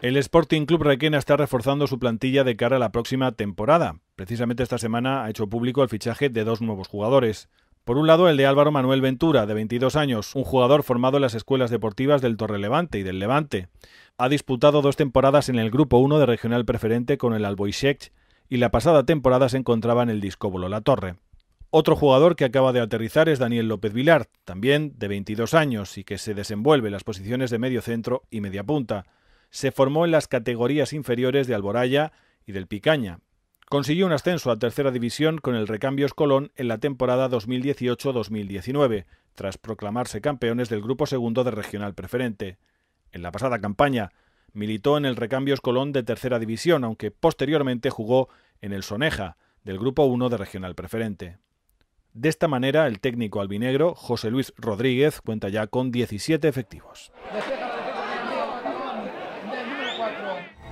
El Sporting Club Requena está reforzando su plantilla de cara a la próxima temporada. Precisamente esta semana ha hecho público el fichaje de dos nuevos jugadores. Por un lado, el de Álvaro Manuel Ventura, de 22 años, un jugador formado en las escuelas deportivas del Torre Levante y del Levante. Ha disputado dos temporadas en el Grupo 1 de Regional Preferente con el Alboisec y la pasada temporada se encontraba en el Discóbolo La Torre. Otro jugador que acaba de aterrizar es Daniel López Vilar, también de 22 años y que se desenvuelve en las posiciones de medio centro y media punta se formó en las categorías inferiores de Alboraya y del Picaña. Consiguió un ascenso a tercera división con el Recambios Colón en la temporada 2018-2019, tras proclamarse campeones del grupo segundo de Regional Preferente. En la pasada campaña, militó en el Recambios Colón de tercera división, aunque posteriormente jugó en el Soneja, del grupo 1 de Regional Preferente. De esta manera, el técnico albinegro, José Luis Rodríguez, cuenta ya con 17 efectivos. Baltimore.